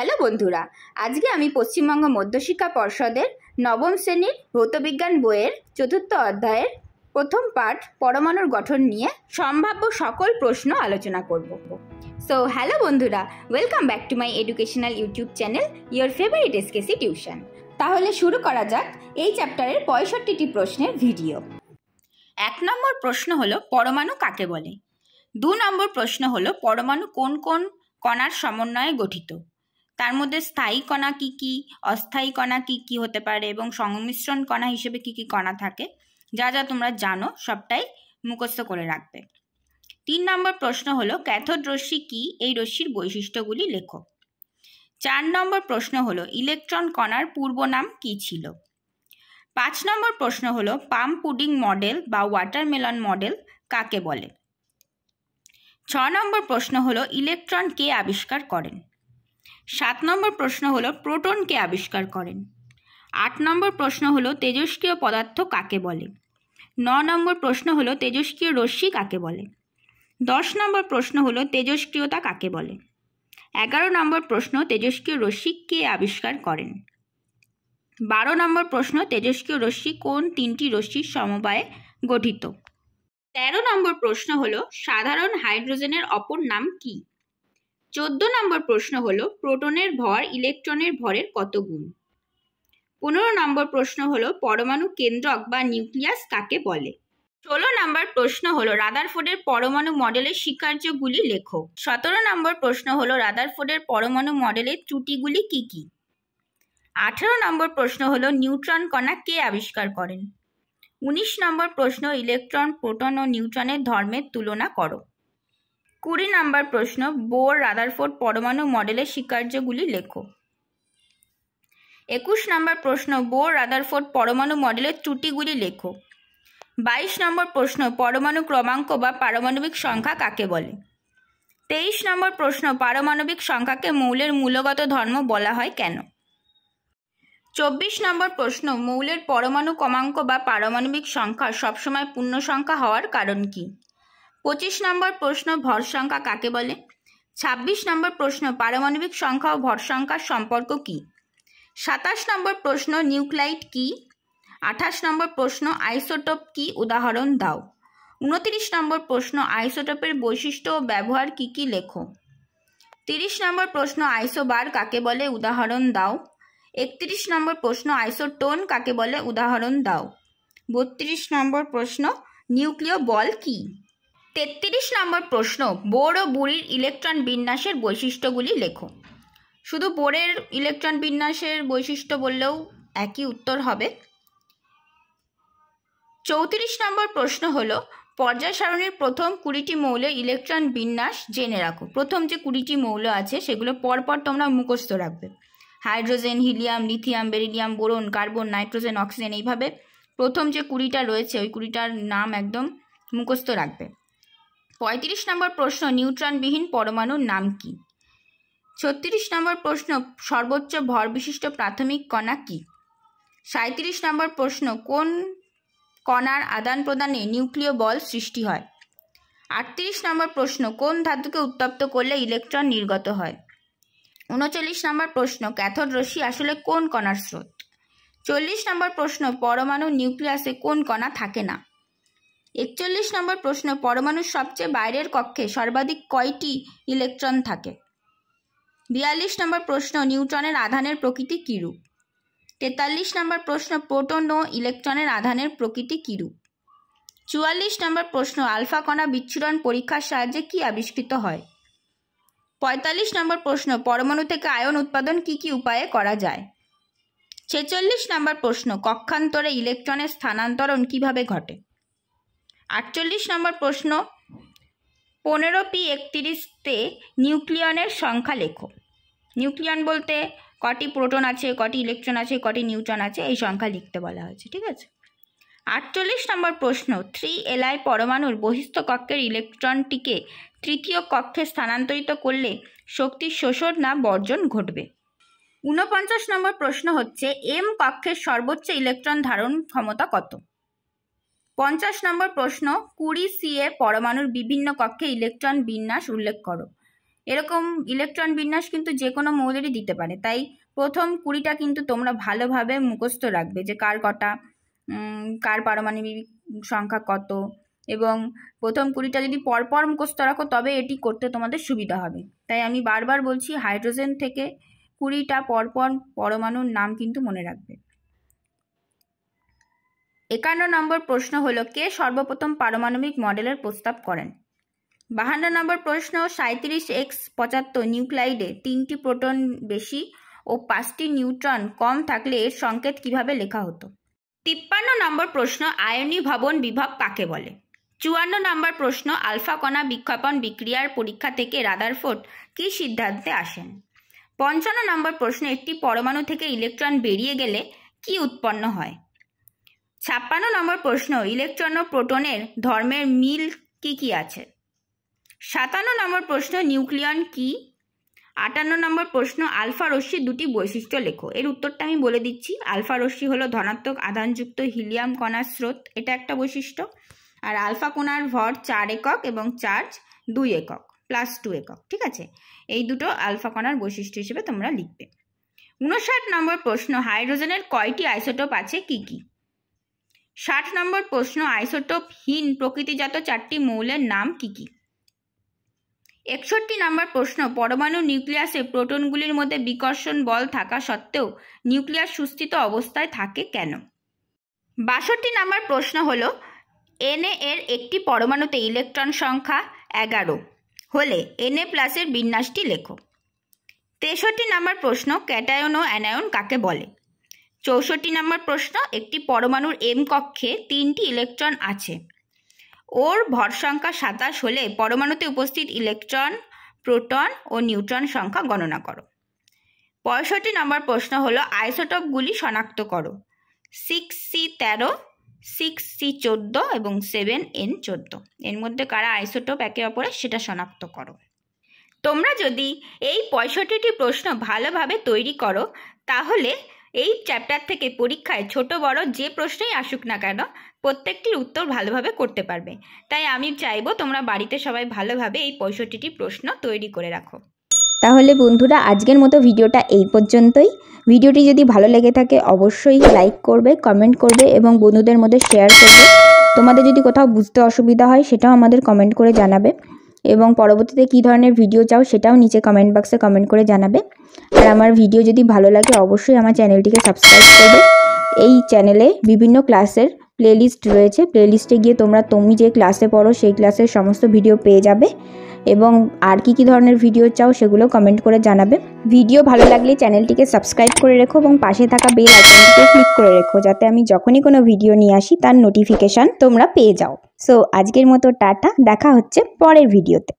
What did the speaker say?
hello বন্ধুরা আজকে আমি পশ্চিমবঙ্গ মধ্যশিক্ষা পর্ষদের নবম শ্রেণীর ভৌতবিজ্ঞান বইয়ের চতুর্থ অধ্যায়ের প্রথম পাঠ পরমাণুর গঠন নিয়ে সম্ভাব্য সকল প্রশ্ন আলোচনা করব সো হ্যালো বন্ধুরা welcome back to my educational YouTube channel your favourite SKC tuition তাহলে শুরু করা যাক এই চ্যাপ্টারের পঁয়ষট্টিটি প্রশ্নের ভিডিও এক নম্বর প্রশ্ন হলো পরমাণু কাকে বলে দু নম্বর প্রশ্ন হলো পরমাণু কোন কোন কণার সমন্বয়ে গঠিত তার মধ্যে স্থায়ী কণা কী কী অস্থায়ী কণা কী কী হতে পারে এবং সংমিশ্রণ কণা হিসেবে কী কী কণা থাকে যা যা তোমরা জানো সবটাই মুখস্থ করে রাখবে তিন নম্বর প্রশ্ন হলো ক্যাথোড রশ্মি কী এই রশ্মির বৈশিষ্ট্যগুলি লেখো চার নম্বর প্রশ্ন হলো ইলেকট্রন কণার পূর্ব নাম কী ছিল পাঁচ নম্বর প্রশ্ন হলো পাম পুডিং মডেল বা ওয়াটারমেলন মডেল কাকে বলে ছ নম্বর প্রশ্ন হলো ইলেকট্রন কে আবিষ্কার করেন সাত নম্বর প্রশ্ন হলো প্রোটনকে আবিষ্কার করেন আট নম্বর প্রশ্ন হলো তেজস্ক্রিয় পদার্থ কাকে বলে ন নম্বর প্রশ্ন হলো তেজস্ক্রিয় রশ্মি কাকে বলে দশ নম্বর প্রশ্ন হলো তেজস্ক্রিয়তা কাকে বলে এগারো নম্বর প্রশ্ন তেজস্ক্রিয় রশ্মি কে আবিষ্কার করেন বারো নম্বর প্রশ্ন তেজস্ক্রিয় রশ্মি কোন তিনটি রশ্মির সমবায়ে গঠিত তেরো নম্বর প্রশ্ন হলো সাধারণ হাইড্রোজেনের অপর নাম কী চোদ্দ নম্বর প্রশ্ন হলো প্রোটনের ভর ইলেকট্রনের ভরের কত গুণ পনেরো নম্বর প্রশ্ন হলো পরমাণু কেন্দ্রক বা নিউক্লিয়াস কাকে বলে ষোলো নম্বর প্রশ্ন হলো রাদারফোর্ডের পরমাণু মডেলের স্বীকার্যগুলি লেখো সতেরো নম্বর প্রশ্ন হলো রাদারফোর্ডের পরমাণু মডেলের ত্রুটিগুলি কি কি আঠেরো নম্বর প্রশ্ন হলো নিউট্রন কণা কে আবিষ্কার করেন উনিশ নম্বর প্রশ্ন ইলেকট্রন প্রোটন ও নিউট্রনের ধর্মের তুলনা করো কুড়ি নাম্বার প্রশ্ন বোর রাদারফোর্ড পরমাণু মডেলের স্বীকার্যগুলি লেখো একুশ নাম্বার প্রশ্ন বোর রাদারফোর্ড পরমাণু মডেলের ত্রুটিগুলি লেখো বাইশ নম্বর প্রশ্ন পরমাণু ক্রমাঙ্ক বা পারমাণবিক সংখ্যা কাকে বলে তেইশ নম্বর প্রশ্ন পারমাণবিক সংখ্যাকে মৌলের মূলগত ধর্ম বলা হয় কেন চব্বিশ নম্বর প্রশ্ন মৌলের পরমাণু ক্রমাঙ্ক বা পারমাণবিক সংখ্যা সবসময় পূর্ণ সংখ্যা হওয়ার কারণ কী পঁচিশ নম্বর প্রশ্ন ভর সংখ্যা কাকে বলে ২৬ নম্বর প্রশ্ন পারমাণবিক সংখ্যা ও ভর সংখ্যার সম্পর্ক কি সাতাশ নম্বর প্রশ্ন নিউক্লাইট কি আঠাশ নম্বর প্রশ্ন আইসোটোপ কি উদাহরণ দাও উনত্রিশ নম্বর প্রশ্ন আইসোটোপের বৈশিষ্ট্য ও ব্যবহার কি কি লেখো তিরিশ নম্বর প্রশ্ন আইসোবার কাকে বলে উদাহরণ দাও একত্রিশ নম্বর প্রশ্ন আইসোটোন কাকে বলে উদাহরণ দাও বত্রিশ নম্বর প্রশ্ন নিউক্লিয় বল কী তেত্রিশ নম্বর প্রশ্ন বোর ও বুড়ির ইলেকট্রন বিন্যাসের বৈশিষ্ট্যগুলি লেখো শুধু বোরের ইলেকট্রন বিন্যাসের বৈশিষ্ট্য বললেও একই উত্তর হবে চৌত্রিশ নম্বর প্রশ্ন হলো পর্যায় সারণীর প্রথম কুড়িটি মৌলে ইলেকট্রন বিন্যাস জেনে রাখো প্রথম যে কুড়িটি মৌল আছে সেগুলো পরপর তোমরা মুখস্থ রাখবে hydrogen helium lithium beryllium boron carbon nitrogen oxygen এইভাবে প্রথম যে কুড়িটা রয়েছে ওই কুড়িটার নাম একদম মুখস্থ রাখবে পঁয়ত্রিশ নম্বর প্রশ্ন নিউট্রনবিহীন পরমাণুর নাম কি ছত্রিশ নম্বর প্রশ্ন সর্বোচ্চ ভর বিশিষ্ট প্রাথমিক কণা কি সাঁত্রিশ নম্বর প্রশ্ন কোন কণার আদান প্রদানে নিউক্লিয় বল সৃষ্টি হয় আটত্রিশ নম্বর প্রশ্ন কোন ধাতুকে উত্তপ্ত করলে ইলেকট্রন নির্গত হয় উনচল্লিশ নম্বর প্রশ্ন ক্যাথর রশ্মি আসলে কোন কণার স্রোত চল্লিশ নম্বর প্রশ্ন পরমাণু নিউক্লিয়াসে কোন কণা থাকে না একচল্লিশ নম্বর প্রশ্ন পরমাণুর সবচেয়ে বাইরের কক্ষে সর্বাধিক কয়টি ইলেকট্রন থাকে বিয়াল্লিশ নম্বর প্রশ্ন নিউটনের আধানের প্রকৃতি কীরূপ তেতাল্লিশ নম্বর প্রশ্ন প্রোটন ও ইলেকট্রনের আধানের প্রকৃতি কীরূপ চুয়াল্লিশ নম্বর প্রশ্ন আলফা কণা বিচ্ছুরণ পরীক্ষার সাহায্যে কি আবিষ্কৃত হয় পঁয়তাল্লিশ নম্বর প্রশ্ন পরমাণু থেকে আয়ন উৎপাদন কি কি উপায়ে করা যায় ছেচল্লিশ নম্বর প্রশ্ন কক্ষান্তরে ইলেকট্রনের স্থানান্তরণ কিভাবে ঘটে আটচল্লিশ নম্বর প্রশ্ন পনেরো পি একত্রিশতে নিউক্লিয়নের সংখ্যা লেখো নিউক্লিয়ন বলতে কটি প্রোটন আছে কটি ইলেকট্রন আছে কটি নিউট্রন আছে এই সংখ্যা লিখতে বলা হয়েছে ঠিক আছে আটচল্লিশ নম্বর প্রশ্ন থ্রি এলআই পরমাণুর বহিস্থ কক্ষের ইলেকট্রনটিকে তৃতীয় কক্ষে স্থানান্তরিত করলে শক্তি শোষণ না বর্জন ঘটবে ঊনপঞ্চাশ নম্বর প্রশ্ন হচ্ছে এম কক্ষের সর্বোচ্চ ইলেকট্রন ধারণ ক্ষমতা কত পঞ্চাশ নম্বর প্রশ্ন কুড়ি সিএ পরমাণুর বিভিন্ন কক্ষে ইলেকট্রন বিন্যাস উল্লেখ করো এরকম ইলেকট্রন বিন্যাস কিন্তু যে কোনো মৌলেরই দিতে পারে তাই প্রথম কুড়িটা কিন্তু তোমরা ভালোভাবে মুখস্থ রাখবে যে কার কটা কার পারমাণবিক সংখ্যা কত এবং প্রথম কুড়িটা যদি পরপর মুখস্থ রাখো তবে এটি করতে তোমাদের সুবিধা হবে তাই আমি বারবার বলছি হাইড্রোজেন থেকে কুড়িটা পরপর পরমাণুর নাম কিন্তু মনে রাখবে একান্ন নম্বর প্রশ্ন হলো কে সর্বপ্রথম পারমাণবিক মডেলের প্রস্তাব করেন বাহান্ন নম্বর প্রশ্ন সাঁত্রিশ এক্স পঁচাত্তর নিউক্লাইডে তিনটি প্রোটন বেশি ও পাঁচটি নিউট্রন কম থাকলে এর সংকেত কিভাবে লেখা হতো তিপ্পান্ন নম্বর প্রশ্ন আয়নী ভবন বিভব কাকে বলে চুয়ান্ন নম্বর প্রশ্ন আলফা কণা বিক্ষেপণ বিক্রিয়ার পরীক্ষা থেকে রাদারফোর্ড কি সিদ্ধান্তে আসেন পঞ্চান্ন নম্বর প্রশ্ন একটি পরমাণু থেকে ইলেকট্রন বেরিয়ে গেলে কি উৎপন্ন হয় ছাপ্পান্ন নম্বর প্রশ্ন ইলেকট্রন ও প্রোটনের ধর্মের মিল কি কি আছে সাতান্ন নম্বর প্রশ্ন নিউক্লিয়ন কি আটান্ন নম্বর প্রশ্ন আলফা রশ্মির দুটি বৈশিষ্ট্য লেখো এর উত্তরটা আমি বলে দিচ্ছি আলফা রশ্মি হলো ধনাত্মক আধানযুক্ত হিলিয়াম কণার স্রোত এটা একটা বৈশিষ্ট্য আর আলফা কোণার ভর চার একক এবং চার্জ দুই একক প্লাস টু একক ঠিক আছে এই দুটো আলফা কণার বৈশিষ্ট্য হিসেবে তোমরা লিখবে উনষাট নম্বর প্রশ্ন হাইড্রোজেনের কয়টি আইসোটোপ আছে কি কি ষাট নম্বর প্রশ্ন আইসোটোপহীন প্রকৃতিজাত চারটি মৌলের নাম কি কি একষট্টি নম্বর প্রশ্ন পরমাণু নিউক্লিয়াসে প্রোটনগুলির মধ্যে বিকর্ষণ বল থাকা সত্ত্বেও নিউক্লিয়াস সুস্থিত অবস্থায় থাকে কেন বাষট্টি নম্বর প্রশ্ন হল এনএ এর একটি পরমাণুতে ইলেকট্রন সংখ্যা এগারো হলে এনএ প্লাসের বিন্যাসটি লেখো তেষট্টি নম্বর প্রশ্ন ক্যাটায়ন ও অ্যানায়ন কাকে বলে চৌষট্টি নম্বর প্রশ্ন একটি পরমাণুর এম কক্ষে তিনটি ইলেকট্রন আছে ওর ভর সংখ্যা সাতাশ হলে পরমাণুতে উপস্থিত ইলেকট্রন প্রোটন ও নিউট্রন সংখ্যা গণনা করো পঁয়ষট্টি নম্বর প্রশ্ন হল আইসোটপগুলি শনাক্ত করো সিক্স সি তেরো সিক্স সি চোদ্দ এবং সেভেন এন চোদ্দ এর মধ্যে কারা আইসোটোপ একে অপরে সেটা শনাক্ত করো তোমরা যদি এই পঁয়ষট্টিটি প্রশ্ন ভালোভাবে তৈরি করো তাহলে এই চ্যাপ্টার থেকে পরীক্ষায় ছোট বড় যে প্রশ্নই আসুক না কেন প্রত্যেকটির উত্তর ভালোভাবে করতে পারবে তাই আমি চাইবো তোমরা বাড়িতে সবাই ভালোভাবে এই পঁয়ষট্টিটি প্রশ্ন তৈরি করে রাখো তাহলে বন্ধুরা আজকের মতো ভিডিওটা এই পর্যন্তই ভিডিওটি যদি ভালো লেগে থাকে অবশ্যই লাইক করবে কমেন্ট করবে এবং বন্ধুদের মধ্যে শেয়ার করবে তোমাদের যদি কোথাও বুঝতে অসুবিধা হয় সেটাও আমাদের কমেন্ট করে জানাবে এবং পরবর্তীতে কি ধরনের ভিডিও চাও সেটাও নিচে কমেন্ট বক্সে কমেন্ট করে জানাবে আর আমার ভিডিও যদি ভালো লাগে অবশ্যই আমার চ্যানেলটিকে সাবস্ক্রাইব করবে এই চ্যানেলে বিভিন্ন ক্লাসের প্লেলিস্ট রয়েছে প্লেলিস্টে গিয়ে তোমরা তুমি যে ক্লাসে পড়ো সেই ক্লাসের সমস্ত ভিডিও পেয়ে যাবে এবং আর কি কি ধরনের ভিডিও চাও সেগুলো কমেন্ট করে জানাবে ভিডিও ভালো লাগলে চ্যানেলটিকে সাবস্ক্রাইব করে রেখো এবং পাশে থাকা বেল আইকনটিকে ক্লিক করে রেখো যাতে আমি যখনই কোনো ভিডিও নিয়ে আসি তার নোটিফিকেশান তোমরা পেয়ে যাও সো আজকের মতো টাটা দেখা হচ্ছে পরের ভিডিওতে